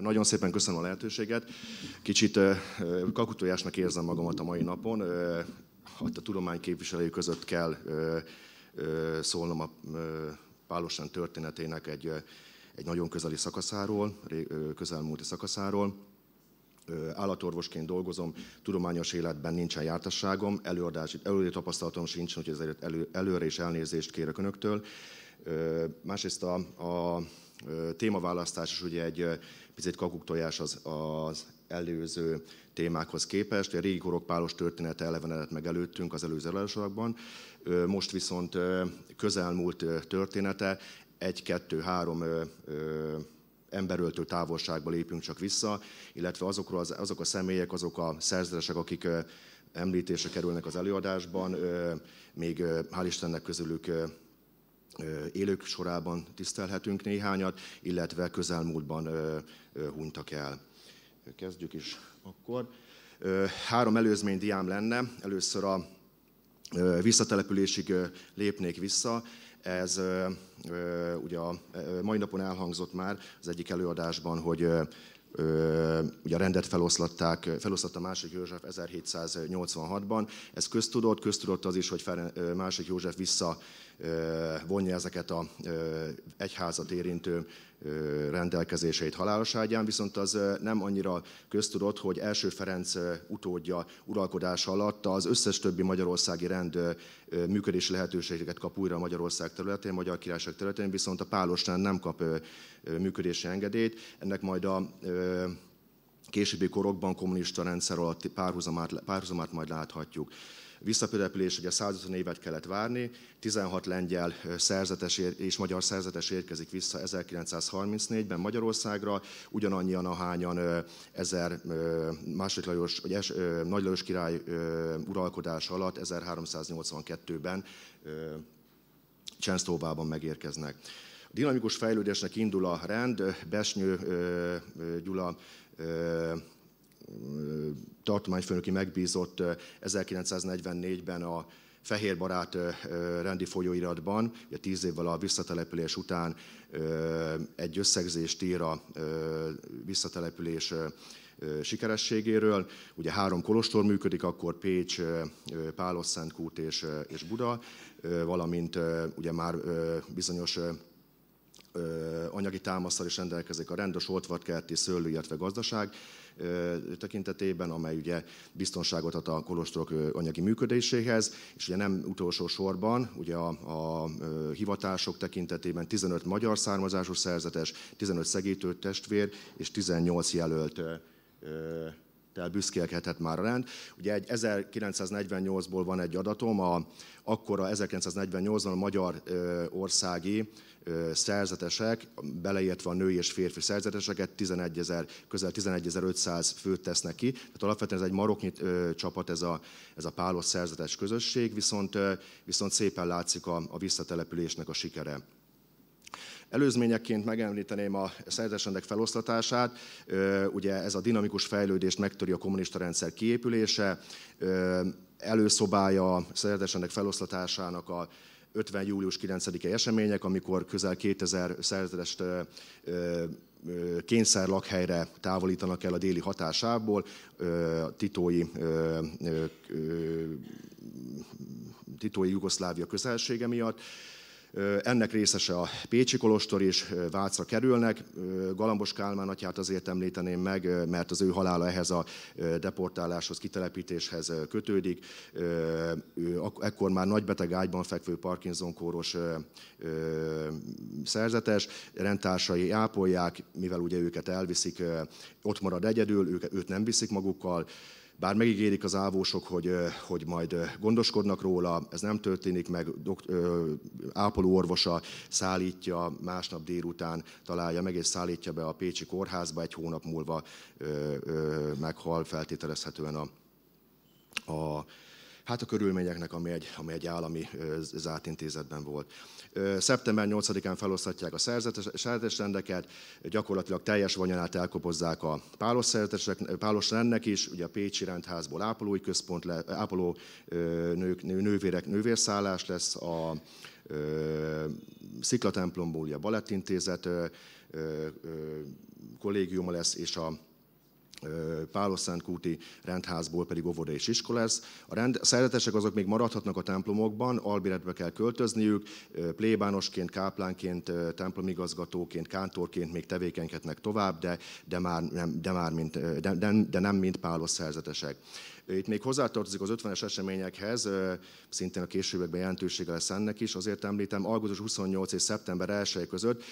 Nagyon szépen köszönöm a lehetőséget. Kicsit kakutójásnak érzem magamat a mai napon. a tudomány képviselői között kell szólnom a Pálosan történetének egy, egy nagyon közeli szakaszáról, közelmúlti szakaszáról. Állatorvosként dolgozom, tudományos életben nincsen jártasságom, előadási, előadási tapasztalatom sincs, hogy ezért elő, előre is elnézést kérek önöktől. Másrészt a, a témaválasztás is ugye egy picit kakuktojás az, az előző témákhoz képest. A régi korok pálos története elevenedett meg előttünk az előző előadásokban. most viszont közelmúlt története, egy-kettő-három emberöltő távolságba lépünk csak vissza, illetve azokról az, azok a személyek, azok a szerzetesek, akik említése kerülnek az előadásban, még hál' Istennek közülük élők sorában tisztelhetünk néhányat, illetve közelmúltban hunytak el. Kezdjük is akkor. Három előzmény diám lenne. Először a visszatelepülésig lépnék vissza. Ez ugye a mai napon elhangzott már az egyik előadásban, hogy ugye a rendet feloszlatták, feloszlatta második József 1786-ban. Ez köztudott, köztudott az is, hogy második József vissza vonja ezeket a egyházat érintő rendelkezéseit halálos ágyán, viszont az nem annyira köztudott, hogy első Ferenc utódja uralkodása alatt az összes többi magyarországi rend működési lehetőségeket kap újra Magyarország területén, Magyar Királyság területén, viszont a pálos rend nem kap működési engedélyt. Ennek majd a későbbi korokban kommunista rendszer alatt párhuzamát, párhuzamát majd láthatjuk. Visszapölepülés ugye 150 évet kellett várni, 16 lengyel szerzetes és magyar szerzetes érkezik vissza 1934-ben Magyarországra, ugyanannyian ahányan ezer, második Lajos, vagy es, Nagy Lajos király uralkodás alatt 1382-ben Csensztóvában megérkeznek. A dinamikus fejlődésnek indul a rend, Besnyő Gyula tartományfőnöki megbízott 1944-ben a Fehér Barát rendi folyóiratban, ugye tíz évvel a visszatelepülés után egy összegzést ír a visszatelepülés sikerességéről. Ugye három kolostor működik, akkor Pécs, Pálos, Szentkút és, és Buda, valamint ugye már bizonyos anyagi támaszsal is rendelkezik a rendes oltvatkerti szőlő, illetve gazdaság tekintetében, amely ugye biztonságot ad a kolostorok anyagi működéséhez, és ugye nem utolsó sorban, ugye a, a hivatások tekintetében 15 magyar származású szerzetes, 15 segítő testvér és 18 jelölt tehát büszkélkedhet már rend. Ugye egy 1948-ból van egy adatom, a, akkor a 1948-ban a magyar ö, országi ö, szerzetesek, beleértve a női és férfi szerzeteseket, 11 000, közel 11.500 főt tesznek ki. Tehát alapvetően ez egy maroknyi ö, csapat, ez a, ez a pálos szerzetes közösség, viszont, ö, viszont szépen látszik a, a visszatelepülésnek a sikere. Előzményeként megemlíteném a szerzetesrendek felosztatását. Ugye ez a dinamikus fejlődést megtöri a kommunista rendszer kiépülése, előszobája a szerzetesrendek feloszlatásának a 50. július 9 e események, amikor közel 2000 szerzetest kényszer lakhelyre távolítanak el a déli hatásából, titói, titói Jugoszlávia közelsége miatt. Ennek részese a Pécsi Kolostor is, Vácra kerülnek. Galambos Kálmán atyát azért említeném meg, mert az ő halála ehhez a deportáláshoz, kitelepítéshez kötődik. Ő ekkor már nagybeteg ágyban fekvő Parkinson kóros szerzetes, rendtársai ápolják, mivel ugye őket elviszik, ott marad egyedül, őt nem viszik magukkal, bár megígérik az ávósok, hogy, hogy majd gondoskodnak róla, ez nem történik meg, ápoló orvosa szállítja, másnap délután találja meg, és szállítja be a Pécsi kórházba, egy hónap múlva meghal feltételezhetően a, a hát a körülményeknek, ami egy, ami egy állami zárt intézetben volt. Szeptember 8-án felosztatják a szerzetes rendeket, gyakorlatilag teljes vagyonát elkobozzák a pálos, pálos rendnek is, ugye a Pécsi rendházból ápolói központ, le, ápoló nők, nővérek, nővérszállás lesz, a sziklatemplomból a balettintézet kollégiuma lesz, és a Páloszentkúti rendházból pedig óvoda és iskola lesz. A, rend, a szerzetesek azok még maradhatnak a templomokban, albiretbe kell költözniük, plébánosként, káplánként, templomigazgatóként, kántorként még tevékenykednek tovább, de, de, már, nem, de, már mint, de, de, de nem mint pálos szerzetesek. Itt még hozzátartozik az 50-es eseményekhez, szintén a későbbiekben jelentősége lesz ennek is, azért említem, augusztus 28 és szeptember 1 között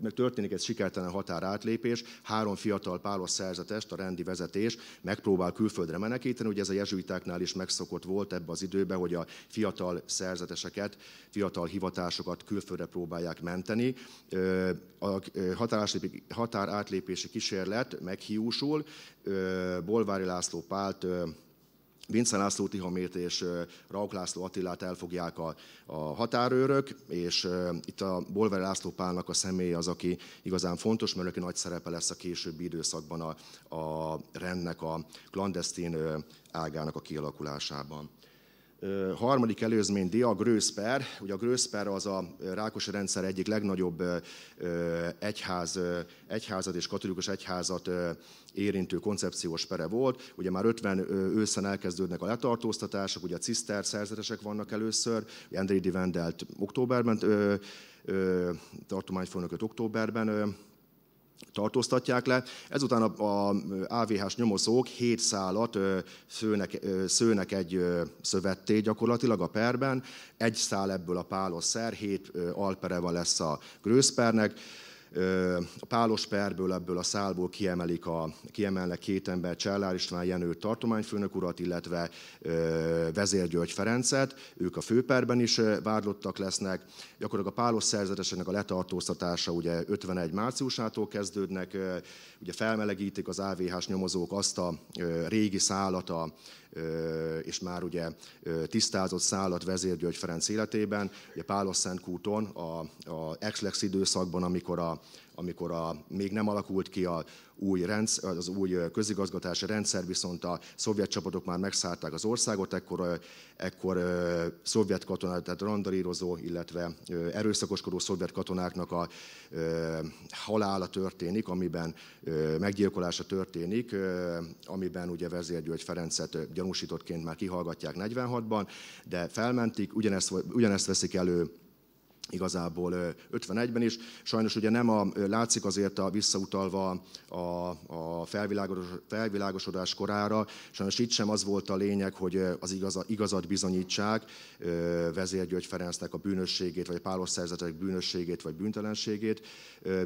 meg történik egy sikertelen határátlépés, három fiatal pálos szerzetest a rendi vezetés megpróbál külföldre menekíteni, ugye ez a jezsuitáknál is megszokott volt ebbe az időben, hogy a fiatal szerzeteseket, fiatal hivatásokat külföldre próbálják menteni. A határátlépési kísérlet meghiúsul, Bolvári László Pált Vince László Tihamét és Rauk László Attilát elfogják a, a határőrök, és itt a Bolver László Pálnak a személy, az, aki igazán fontos, mert aki nagy szerepe lesz a későbbi időszakban a, a rendnek a klandesztin ágának a kialakulásában harmadik előzménydíja, a Grőszper. Ugye a Grőszper az a Rákosi rendszer egyik legnagyobb egyház, egyházat és katolikus egyházat érintő koncepciós pere volt. Ugye már 50 ősszel elkezdődnek a letartóztatások, ugye a Ciszter szerzetesek vannak először, André Vendelt októberben, tartományfőnököt októberben tartóztatják le. Ezután a, a AVH-s nyomozók hét szállat szőnek, szőnek egy szövetté gyakorlatilag a perben, egy szál ebből a pálos szer, hét alpereva lesz a grőszpernek, a pálos perből, ebből a szálból kiemelik a, kiemelnek két ember, Csellár István Jenő tartományfőnök urat, illetve Vezér György Ferencet, ők a főperben is vádlottak lesznek. Gyakorlatilag a pálos szerzeteseknek a letartóztatása ugye 51 márciusától kezdődnek, ugye felmelegítik az AVH-s nyomozók azt a régi szállat a és már ugye tisztázott szállat vezér György Ferenc életében. Ugye Pálos Kúton, a, a Exlex időszakban, amikor a amikor a, még nem alakult ki a új rendsz, az új közigazgatási rendszer, viszont a szovjet csapatok már megszállták az országot, ekkor, ekkor szovjet katonák, tehát randalírozó, illetve erőszakoskorú szovjet katonáknak a halála történik, amiben meggyilkolása történik, amiben ugye vezérgyőgy Ferencet gyanúsítottként már kihallgatják 46-ban, de felmentik, ugyanezt, ugyanezt veszik elő igazából 51-ben is. Sajnos ugye nem a, látszik azért a visszautalva a, a felvilágos, felvilágosodás korára, sajnos itt sem az volt a lényeg, hogy az igaza, igazat bizonyítsák Vezér György Ferencnek a bűnösségét, vagy pálos szerzetek bűnösségét, vagy bűntelenségét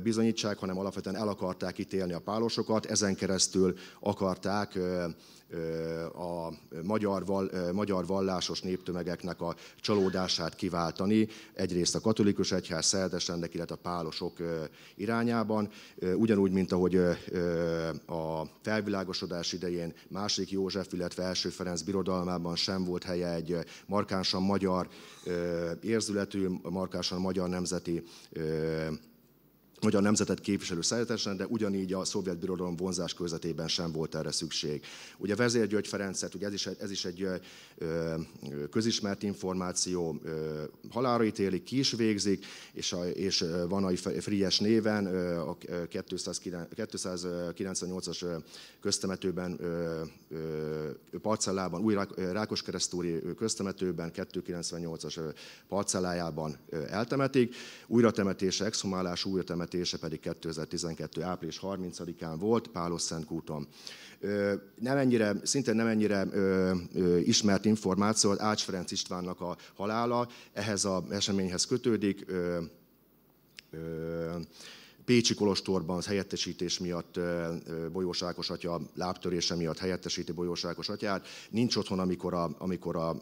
bizonyítsák, hanem alapvetően el akarták ítélni a pálosokat, ezen keresztül akarták a magyar, val, magyar vallásos néptömegeknek a csalódását kiváltani, egyrészt a katolikus egyház szerdesennek, illetve a pálosok irányában, ugyanúgy, mint ahogy a felvilágosodás idején második József, illetve első Ferenc birodalmában sem volt helye egy markánsan magyar érzületű, markánsan magyar nemzeti magyar nemzetet képviselő szállításán, de ugyanígy a szovjet birodalom vonzás körzetében sem volt erre szükség. Ugye Vezér György Ferencet, hát ugye ez is, ez is egy ö, közismert információ, ö, halára ítélik, ki is végzik, és, a, és a Frigyes néven ö, a 298-as köztemetőben, ö, ö, parcellában, új Rákoskeresztúri köztemetőben, 298-as parcellájában eltemetik, újratemetése, exhumálás, újratemetés temetése pedig 2012. április 30-án volt Pálos Kúton. Nem ennyire, szintén nem ennyire ismert információ, az Ács Ferenc Istvánnak a halála ehhez az eseményhez kötődik. Pécsi Kolostorban az helyettesítés miatt Bolyós Ákos atya lábtörése miatt helyettesíti Bolyós Ákos atyát. Nincs otthon, amikor a, amikor a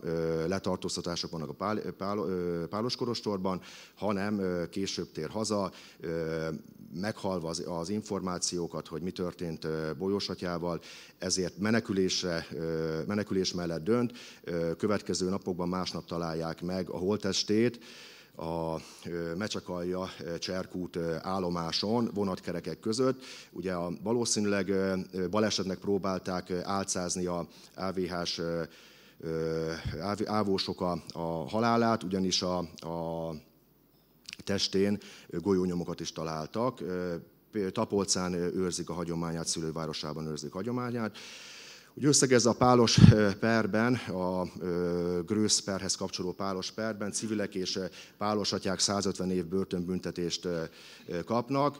letartóztatások vannak a pál, pál, Pálos Kolostorban, hanem később tér haza, meghalva az, az információkat, hogy mi történt Bolyós atyával, ezért menekülésre, menekülés mellett dönt. Következő napokban másnap találják meg a holttestét, a Mecsekalja Cserkút állomáson vonatkerekek között. Ugye a, valószínűleg balesetnek próbálták álcázni a AVH-s ávósok a, a halálát, ugyanis a, a testén golyónyomokat is találtak. Tapolcán őrzik a hagyományát, szülővárosában őrzik a hagyományát. Hogy összegezze a pálos eh, perben, a eh, Grősz perhez kapcsoló pálos perben civilek és eh, pálos atyák 150 év börtönbüntetést kapnak.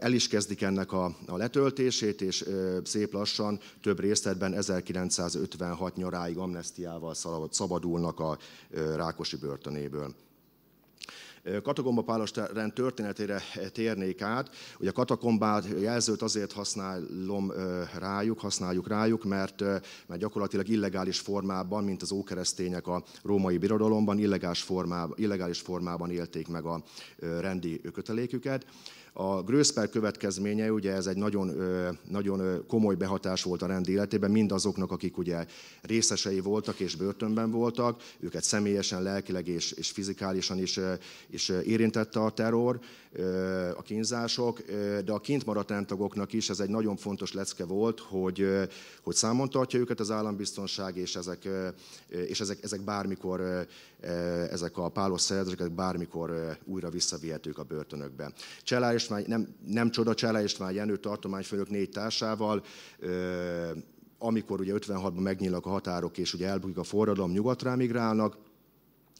El is kezdik ennek a, a letöltését, és szép lassan több részletben 1956 nyaráig amnestiával szabadulnak a Rákosi börtönéből. Katakomba Pálostán történetére eh, térnék át. Ugye a katakombát jelzőt azért használom rájuk, használjuk rájuk, mert, mert gyakorlatilag illegális formában, mint az ókeresztények a római birodalomban, illegális formában, illegális formában élték meg a rendi köteléküket. A Grőszper következménye, ugye ez egy nagyon, nagyon komoly behatás volt a rend életében, mindazoknak, akik ugye részesei voltak és börtönben voltak, őket személyesen, lelkileg és, és fizikálisan is, is érintette a terror, a kínzások, de a kint maradt rendtagoknak is ez egy nagyon fontos lecke volt, hogy, hogy számon tartja őket az állambiztonság, és ezek, és ezek, ezek bármikor, ezek a pálos szerzők, bármikor újra visszavihetők a börtönökbe. Cselá István, nem, nem csoda Csele István Jenő tartományfőnök négy társával, amikor ugye 56-ban megnyílnak a határok, és ugye elbukik a forradalom, nyugatra migrálnak,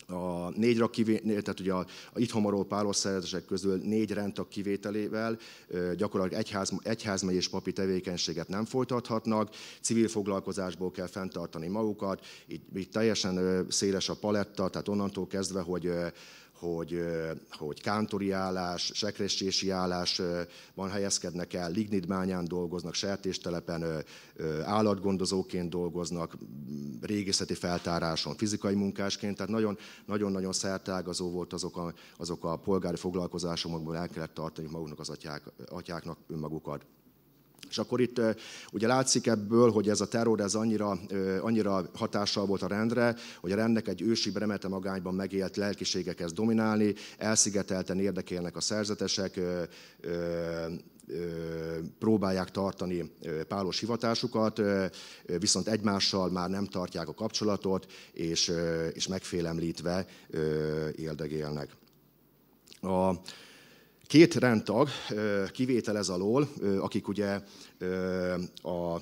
a négy rak kivétel, tehát ugye a, a itt hamarol pálos közül négy rendtag kivételével gyakorlatilag egyház, egyházmegy és papi tevékenységet nem folytathatnak, civil foglalkozásból kell fenntartani magukat, itt, itt teljesen széles a paletta, tehát onnantól kezdve, hogy hogy, hogy kántori állás, sekrestési van, helyezkednek el, lignitbányán dolgoznak, sertéstelepen állatgondozóként dolgoznak, régészeti feltáráson, fizikai munkásként, tehát nagyon-nagyon szertágazó volt azok a, azok a polgári foglalkozások, amiből el kellett tartani maguknak az atyák, atyáknak önmagukat. És akkor itt ugye látszik ebből, hogy ez a terror ez annyira, annyira hatással volt a rendre, hogy a rendnek egy ősi bremete magányban megélt lelkisége kezd dominálni, elszigetelten érdekelnek a szerzetesek, próbálják tartani pálos hivatásukat, viszont egymással már nem tartják a kapcsolatot, és, és megfélemlítve éldegélnek. A, Két rendtag kivétel ez alól, akik ugye a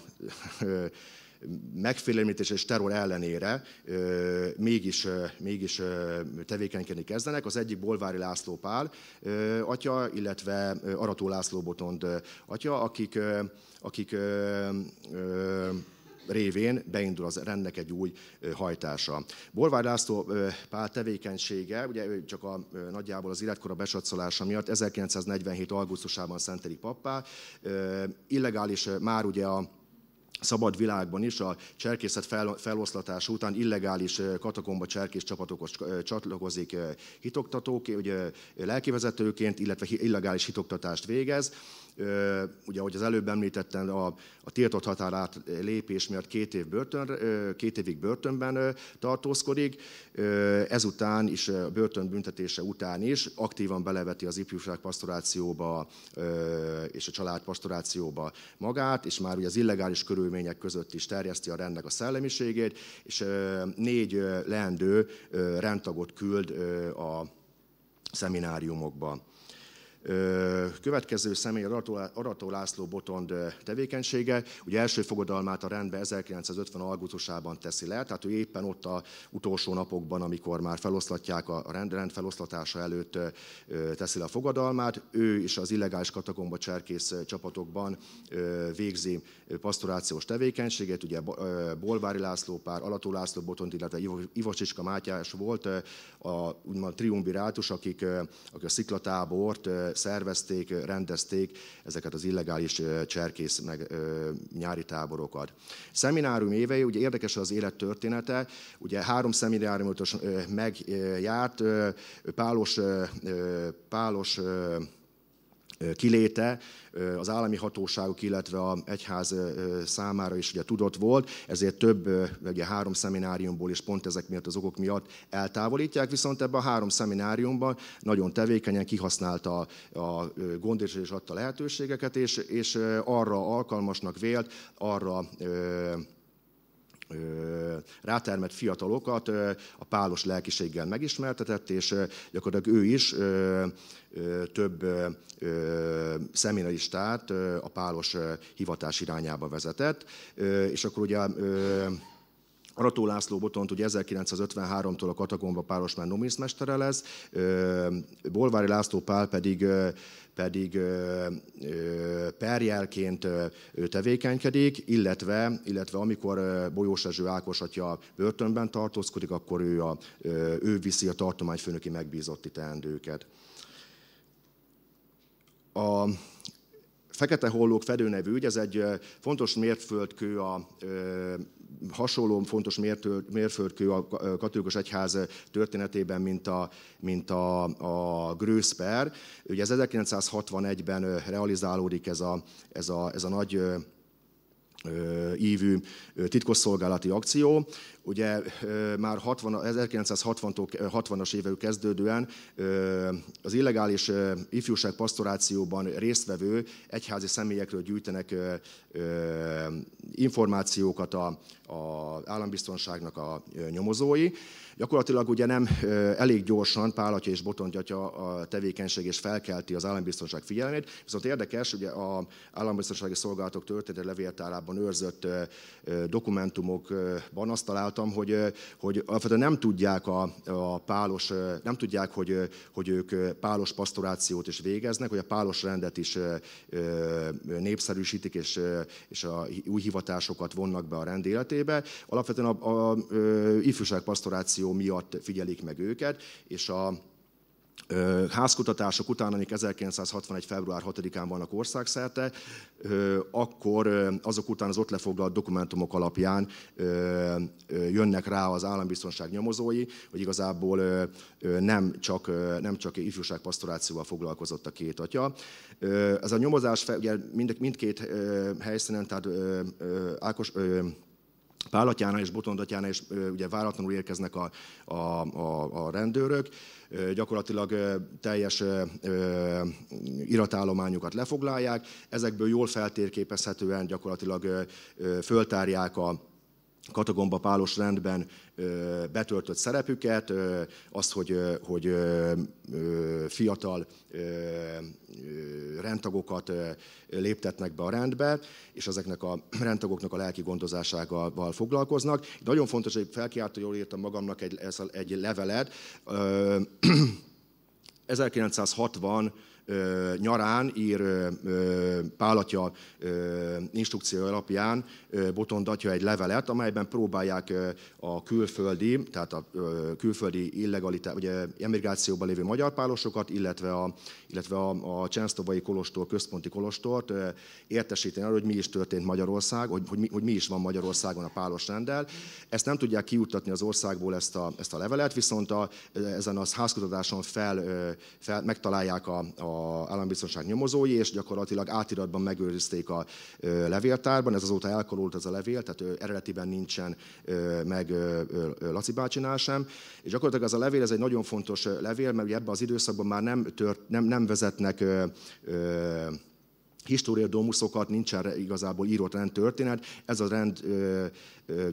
megfélemlítés és terror ellenére mégis, mégis tevékenykedni kezdenek. Az egyik Bolvári László Pál atya, illetve Arató László Botond atya, akik, akik ö, ö, révén beindul az rendnek egy új hajtása. Borvár László pál tevékenysége, ugye csak a, nagyjából az életkora besatszolása miatt 1947. augusztusában szenteli pappá, illegális már ugye a szabad világban is a cserkészet feloszlatás után illegális katakomba cserkész csapatokhoz csatlakozik hitoktatók, ugye lelkivezetőként, illetve illegális hitoktatást végez. Ugye, ahogy az előbb említettem, a, a tiltott határát lépés miatt két, év börtön, két évig börtönben tartózkodik, ezután is a börtön büntetése után is aktívan beleveti az ifjúság pastorációba és a család pastorációba magát, és már ugye az illegális körül körülmények között is terjeszti a rendnek a szellemiségét, és négy leendő rendtagot küld a szemináriumokba. Következő személy Arató László Botond tevékenysége, ugye első fogadalmát a rendbe 1950 augusztusában teszi le, tehát ő éppen ott a utolsó napokban, amikor már feloszlatják a rend, rend feloszlatása előtt teszi le a fogadalmát, ő is az illegális katakomba cserkész csapatokban végzi pasztorációs tevékenységet, ugye Bolvári László pár, Alató László Botond, illetve Ivacsicska Mátyás volt a úgymond triumvirátus, akik, akik a sziklatábort szervezték, rendezték ezeket az illegális cserkész meg nyári táborokat. Szeminárium évei, ugye érdekes az élet története, ugye három szemináriumot megjárt, Pálos, Pálos kiléte az állami hatóságok, illetve a egyház számára is ugye tudott volt, ezért több, ugye három szemináriumból is pont ezek miatt az okok miatt eltávolítják, viszont ebben a három szemináriumban nagyon tevékenyen kihasználta a, a gondot és adta lehetőségeket, és, és arra alkalmasnak vélt, arra rátermett fiatalokat a pálos lelkiséggel megismertetett, és gyakorlatilag ő is több szeminaristát a pálos hivatás irányába vezetett, és akkor ugye Arató László Botont ugye 1953-tól a Katagomba páros már nomészmestere lesz, Bolvári László Pál pedig, pedig perjelként tevékenykedik, illetve, illetve amikor Bolyós Rezső Ákos atya börtönben tartózkodik, akkor ő, a, ő viszi a tartományfőnöki megbízotti teendőket. A Fekete Hollók fedőnevű ügy, ez egy fontos mértföldkő a hasonló fontos mértő, mérföldkő a katolikus egyház történetében, mint a, mint a, a Grőszper. Ugye ez 1961-ben realizálódik ez a, ez a, ez a nagy ívű titkosszolgálati akció. Ugye már 60, 1960-as évek kezdődően az illegális ifjúság pastorációban résztvevő egyházi személyekről gyűjtenek információkat az a állambiztonságnak a nyomozói. Gyakorlatilag ugye nem elég gyorsan pálatja és Botondjatya a tevékenység és felkelti az állambiztonság figyelmét, viszont érdekes, ugye a állambiztonsági szolgálatok történeti levéltárában őrzött dokumentumokban azt találtam, hogy, hogy nem tudják a, a pálos, nem tudják, hogy, hogy ők pálos pastorációt is végeznek, hogy a pálos rendet is népszerűsítik, és, és a új hivatásokat vonnak be a rendéletébe. Alapvetően a, a, a ifjúság pastoráció migráció miatt figyelik meg őket, és a házkutatások után, amik 1961. február 6-án vannak országszerte, akkor azok után az ott lefoglalt dokumentumok alapján jönnek rá az állambiztonság nyomozói, hogy igazából nem csak, nem csak ifjúságpasztorációval foglalkozott a két atya. Ez a nyomozás ugye mindkét helyszínen, tehát Ákos, Pálatyána és Botondatyána is ugye váratlanul érkeznek a, a, a, a rendőrök, gyakorlatilag teljes iratállományokat lefoglalják, ezekből jól feltérképezhetően gyakorlatilag föltárják a, Katagomba Pálos rendben betöltött szerepüket, azt, hogy, hogy fiatal rendtagokat léptetnek be a rendbe, és ezeknek a rendtagoknak a lelki gondozásával foglalkoznak. Nagyon fontos, hogy felkiáltó, jól írtam magamnak egy, egy levelet. 1960 nyarán ír Pálatya instrukció alapján botondatja egy levelet, amelyben próbálják a külföldi, tehát a külföldi illegalitás, ugye emigrációban lévő magyar pálosokat, illetve a, illetve a, a Csensztobai Kolostor, központi Kolostort értesíteni arról, hogy mi is történt Magyarország, hogy, hogy, mi, hogy mi is van Magyarországon a pálos rendel. Ezt nem tudják kiutatni az országból ezt a, ezt a levelet, viszont a, ezen az házkutatáson fel, fel megtalálják a, a állambiztonság nyomozói, és gyakorlatilag átiratban megőrizték a levéltárban. Ez azóta elkorult ez a levél, tehát eredetiben nincsen meg Laci bácsinál sem. És gyakorlatilag ez a levél, ez egy nagyon fontos levél, mert ebben az időszakban már nem, tört, nem, nem vezetnek ö, ö, história domuszokat, nincsen igazából írott rendtörténet. Ez a rend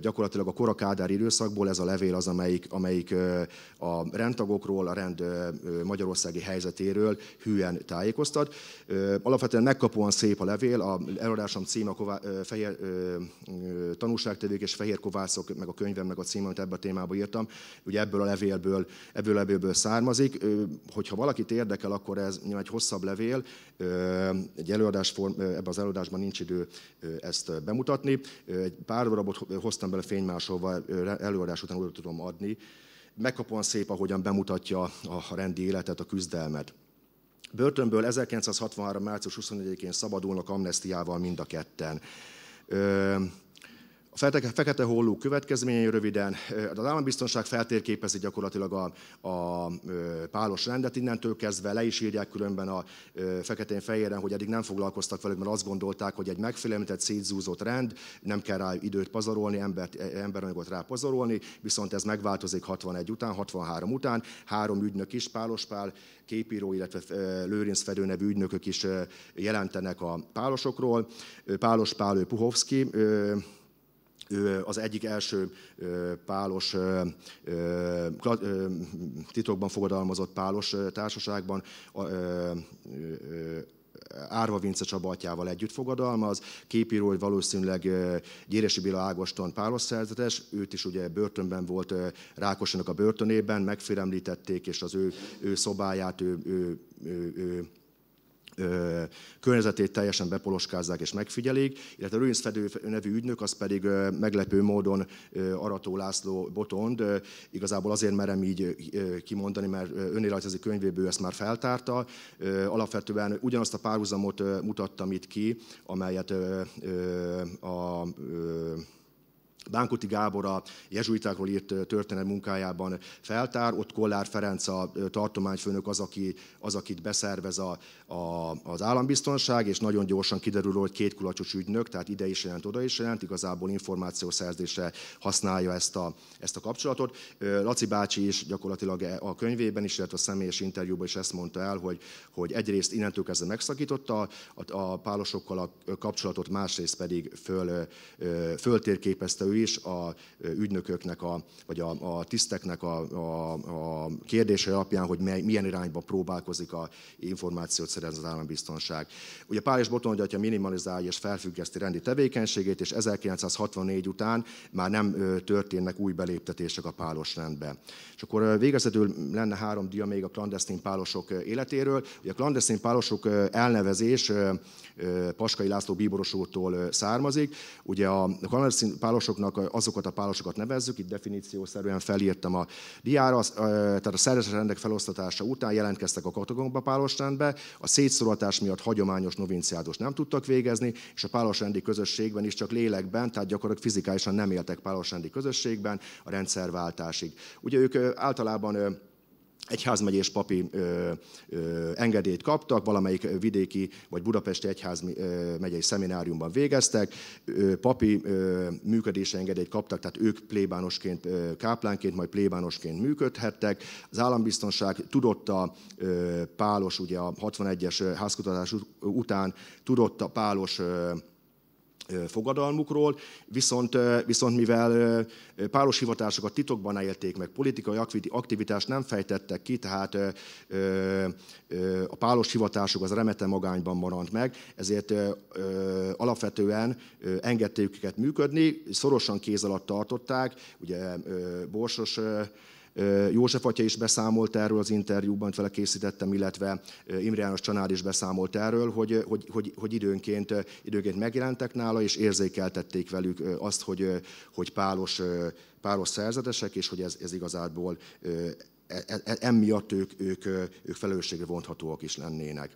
gyakorlatilag a korakádár időszakból ez a levél az, amelyik, amelyik a rendtagokról, a rend magyarországi helyzetéről hűen tájékoztat. Alapvetően megkapóan szép a levél, a előadásom címe a Ková, fehér, tanúságtevők és fehér kovászok, meg a könyvem meg a címe, amit ebbe a témába írtam, ugye ebből a levélből, ebből a levélből származik. Hogyha valakit érdekel, akkor ez nyilván egy hosszabb levél, egy előadás előadás form, ebben az előadásban nincs idő ezt bemutatni. Egy pár darabot hoztam bele fénymásolva, előadás után oda tudom adni. Megkapom szép, ahogyan bemutatja a rendi életet, a küzdelmet. Börtönből 1963. március 24-én szabadulnak amnestiával mind a ketten a fekete holló következményei röviden, az állambiztonság feltérképezi gyakorlatilag a, a pálos rendet, innentől kezdve le is írják különben a feketén fehéren, hogy eddig nem foglalkoztak velük, mert azt gondolták, hogy egy megfélemlített, szétzúzott rend, nem kell rá időt pazarolni, embert, e, emberanyagot rá pazarolni, viszont ez megváltozik 61 után, 63 után. Három ügynök is, Pálos Pál, képíró, illetve Lőrinc Fedő nevű ügynökök is jelentenek a pálosokról. Pálos Pál, ő Puhovszki, ő az egyik első pálos, titokban fogadalmazott pálos társaságban Árva Vince Csaba atyával együtt fogadalmaz, képíró, hogy valószínűleg Gyéresi Béla Ágoston pálos szerzetes, őt is ugye börtönben volt rákosnak a börtönében, megfélemlítették, és az ő, ő szobáját, ő, ő, ő, ő környezetét teljesen bepoloskázzák és megfigyelik, illetve a Fedő nevű ügynök, az pedig meglepő módon Arató László Botond, igazából azért merem így kimondani, mert önéletezi könyvéből ezt már feltárta. alapvetően ugyanazt a párhuzamot mutattam itt ki, amelyet a Bánkuti Gábor a jezsuitákról írt történelmi munkájában feltár, ott Kollár Ferenc a tartományfőnök az, aki, az akit beszervez a, a, az állambiztonság, és nagyon gyorsan kiderül, hogy két kulacsos ügynök, tehát ide is jelent, oda is jelent, igazából információszerzésre használja ezt a, ezt a kapcsolatot. Laci bácsi is gyakorlatilag e, a könyvében is, illetve a személyes interjúban is ezt mondta el, hogy, hogy egyrészt innentől kezdve megszakította a, a pálosokkal a kapcsolatot, másrészt pedig föl, föltérképezte ő is a ügynököknek, a, vagy a, a tiszteknek a, a, a kérdése alapján, hogy mely, milyen irányba próbálkozik a információt szerez az állambiztonság. Ugye Pál és Boton atya minimalizálja és felfüggeszti rendi tevékenységét, és 1964 után már nem történnek új beléptetések a pálos rendbe. És akkor végezetül lenne három dia még a klandesztin pálosok életéről. Ugye a klandesztin pálosok elnevezés Paskai László bíboros származik. Ugye a klandesztin pálosoknak párosoknak azokat a párosokat nevezzük, itt definíciószerűen felírtam a diára, tehát a rendek felosztatása után jelentkeztek a katagomba pálosrendbe, a szétszoratás miatt hagyományos novinciádus nem tudtak végezni, és a pálosrendi közösségben is csak lélekben, tehát gyakorlatilag fizikálisan nem éltek pálosrendi közösségben a rendszerváltásig. Ugye ők általában egyházmegyés papi ö, ö, engedélyt kaptak, valamelyik vidéki vagy budapesti egyházmegyei szemináriumban végeztek, ö, papi ö, működési engedélyt kaptak, tehát ők plébánosként, ö, káplánként, majd plébánosként működhettek. Az állambiztonság tudotta ö, Pálos, ugye a 61-es házkutatás után tudotta Pálos ö, fogadalmukról, viszont, viszont mivel páros hivatásokat titokban élték meg, politikai aktivitást nem fejtettek ki, tehát a pálos hivatások az remete magányban maradt meg, ezért alapvetően engedték őket működni, szorosan kéz alatt tartották, ugye Borsos József atya is beszámolt erről az interjúban, vele készítettem, illetve Imre János Csanád is beszámolt erről, hogy, hogy, hogy, hogy időnként, időnként megjelentek nála, és érzékeltették velük azt, hogy, hogy pálos, pálos szerzetesek, és hogy ez, ez igazából e, e, e, emiatt ők, ők, ők felelősségre vonthatóak is lennének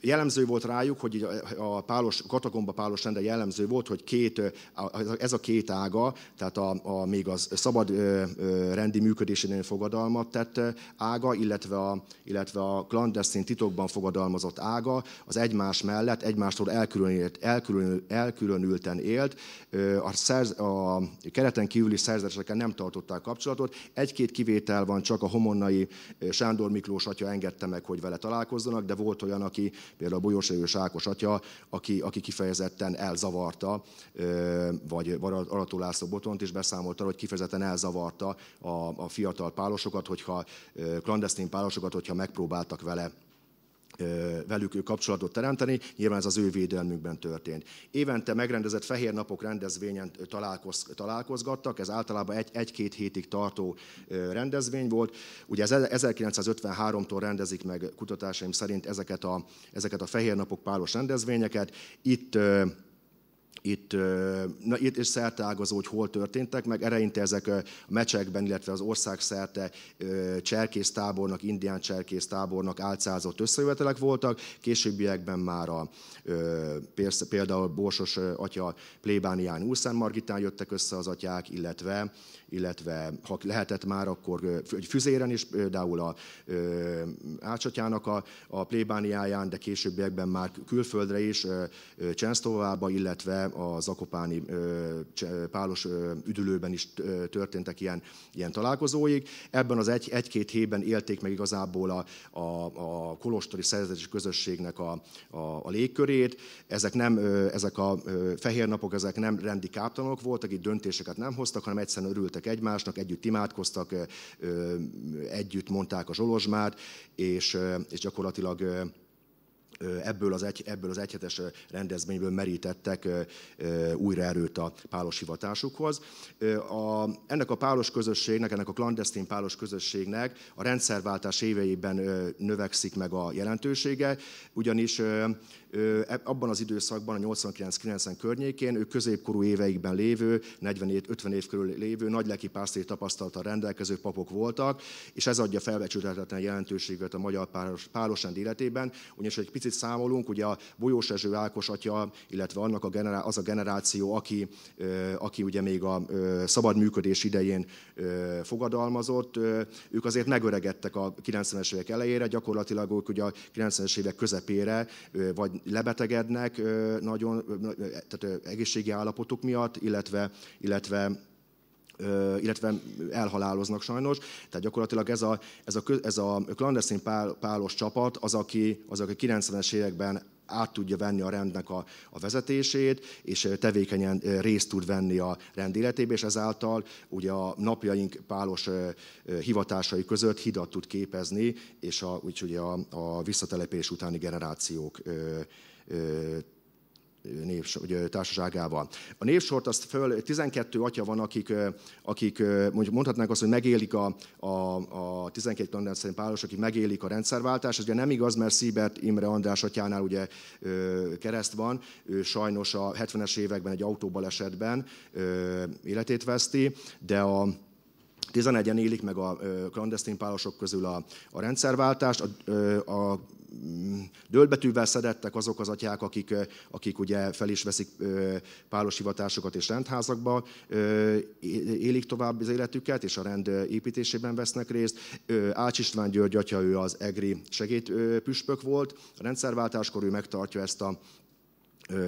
jellemző volt rájuk, hogy a pálos, katakomba pálos rende jellemző volt, hogy két, ez a két ága, tehát a, a még a szabad rendi működésénél fogadalmat tett ága, illetve a, illetve a klandesztin titokban fogadalmazott ága, az egymás mellett egymástól elkülönült, elkülön, elkülönülten élt, a, szerz, a kereten kívüli szerzetesekkel nem tartották kapcsolatot, egy-két kivétel van, csak a homonnai Sándor Miklós atya engedte meg, hogy vele találkozzanak, de volt olyan, aki például a Bolyós Ákos atya, aki, aki kifejezetten elzavarta, vagy Arató László Botont is beszámolta, hogy kifejezetten elzavarta a, a fiatal pálosokat, hogyha klandesztén pálosokat, hogyha megpróbáltak vele velük kapcsolatot teremteni, nyilván ez az ő védelmükben történt. Évente megrendezett fehér napok rendezvényen találkoz, találkozgattak, ez általában egy, egy-két hétig tartó rendezvény volt. Ugye ez 1953-tól rendezik meg kutatásaim szerint ezeket a, ezeket a fehér napok páros rendezvényeket. Itt itt, na, itt is ágazó, hogy hol történtek, meg ereinte ezek a mecsekben, illetve az ország szerte cserkésztábornak, indián cserkésztábornak álcázott összejövetelek voltak, későbbiekben már a, például Borsos atya plébánián Úszán Margitán jöttek össze az atyák, illetve, illetve ha lehetett már, akkor füzéren is, például a Ácsatyának a, a plébániáján, de későbbiekben már külföldre is, Csensztovába, illetve a Zakopáni pálos üdülőben is történtek ilyen, ilyen találkozóik. Ebben az egy, egy-két hében élték meg igazából a, a, a kolostori szerzetes közösségnek a, a, a légkörét. Ezek, nem, ezek a fehér napok, ezek nem rendi káptalanok voltak, itt döntéseket nem hoztak, hanem egyszerűen örültek örültek egymásnak, együtt imádkoztak, együtt mondták a zsolozsmát, és, és gyakorlatilag ebből az, egy, ebből az egyhetes rendezvényből merítettek újra erőt a pálos hivatásukhoz. A, ennek a pálos közösségnek, ennek a klandesztin pálos közösségnek a rendszerváltás éveiben növekszik meg a jelentősége, ugyanis e, abban az időszakban, a 89-90 környékén, ők középkorú éveikben lévő, 40 50 év körül lévő, nagy lelki tapasztalata rendelkező papok voltak, és ez adja felbecsülhetetlen jelentőséget a magyar pálosrend életében, ugyanis egy picit picit számolunk, ugye a Bolyós Ezső Ákos atya, illetve annak a generá- az a generáció, aki, aki ugye még a szabad működés idején fogadalmazott, ők azért megöregedtek a 90-es évek elejére, gyakorlatilag ők ugye a 90-es évek közepére vagy lebetegednek nagyon, tehát egészségi állapotuk miatt, illetve, illetve illetve elhaláloznak sajnos. Tehát gyakorlatilag ez a, ez a, ez a klandeszin pál, pálos csapat az, aki, az, aki 90-es években át tudja venni a rendnek a, a vezetését, és tevékenyen részt tud venni a rend életébe, és ezáltal ugye a napjaink pálos hivatásai között hidat tud képezni, és a, úgy ugye a, a visszatelepés utáni generációk név, vagy társaságával. A névsort azt föl, 12 atya van, akik, akik mondjuk mondhatnánk azt, hogy megélik a, a, a 12 szerint páros, akik megélik a rendszerváltást. Ez ugye nem igaz, mert Szíbert Imre András atyánál ugye kereszt van, ő sajnos a 70-es években egy autóbalesetben életét veszti, de a 11-en élik meg a klandesztin pálosok közül a, a rendszerváltást. A, a dőlbetűvel szedettek azok az atyák, akik, akik ugye fel is veszik pálos hivatásokat és rendházakba élik tovább az életüket, és a rend építésében vesznek részt. Ács István György atya, ő az EGRI segédpüspök volt. A rendszerváltáskor ő megtartja ezt a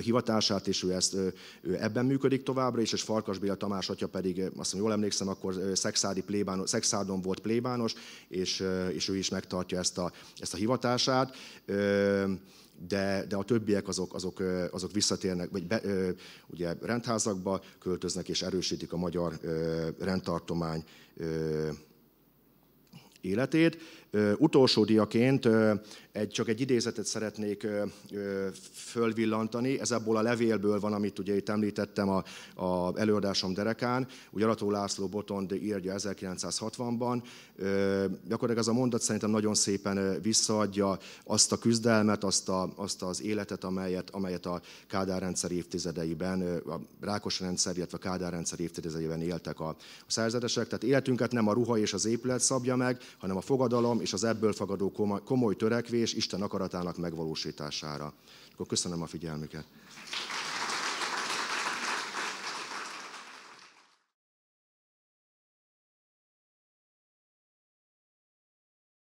hivatását, és ő, ezt, ő ebben működik továbbra is, és Farkas Béla Tamás atya pedig, azt hiszem, jól emlékszem, akkor szexádi plébános, szexádon volt plébános, és, és ő is megtartja ezt a, ezt a hivatását de, de a többiek azok, azok, azok visszatérnek, vagy be, ö, ugye rendházakba költöznek és erősítik a magyar ö, rendtartomány ö, életét. Utolsó diaként egy, csak egy idézetet szeretnék fölvillantani. Ez ebből a levélből van, amit ugye itt említettem a, a előadásom derekán. Ugye Arató László Botond írja 1960-ban. Gyakorlatilag ez a mondat szerintem nagyon szépen visszaadja azt a küzdelmet, azt, a, azt az életet, amelyet, amelyet a Kádár rendszer évtizedeiben, a Rákos rendszer, illetve a Kádár rendszer évtizedeiben éltek a, a szerzetesek. Tehát életünket nem a ruha és az épület szabja meg, hanem a fogadalom, bizalom és az ebből fagadó komoly törekvés Isten akaratának megvalósítására. Akkor köszönöm a figyelmüket.